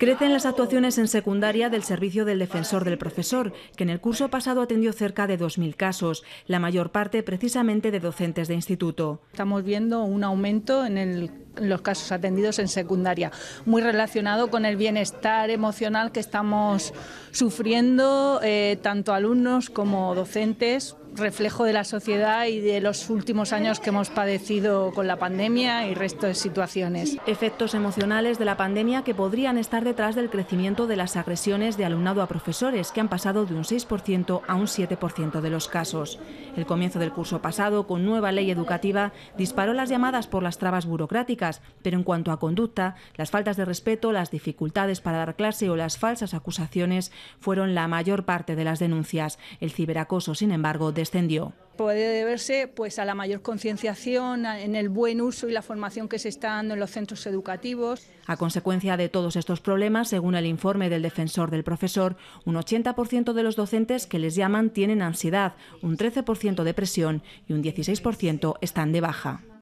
Crecen las actuaciones en secundaria del Servicio del Defensor del Profesor, que en el curso pasado atendió cerca de 2.000 casos, la mayor parte precisamente de docentes de instituto. Estamos viendo un aumento en, los casos atendidos en secundaria, muy relacionado con el bienestar emocional que estamos sufriendo eh, tanto alumnos como docentes reflejo de la sociedad y de los últimos años que hemos padecido con la pandemia y resto de situaciones. Efectos emocionales de la pandemia que podrían estar detrás del crecimiento de las agresiones de alumnado a profesores, que han pasado de un 6% a un 7% de los casos. El comienzo del curso pasado, con nueva ley educativa, disparó las llamadas por las trabas burocráticas, pero en cuanto a conducta, las faltas de respeto, las dificultades para dar clase o las falsas acusaciones fueron la mayor parte de las denuncias. El ciberacoso, sin embargo, descendió. Puede deberse pues, a la mayor concienciación, en el buen uso y la formación que se está dando en los centros educativos. A consecuencia de todos estos problemas, según el informe del defensor del profesor, un 80% de los docentes que les llaman tienen ansiedad, un 13% depresión y un 16% están de baja.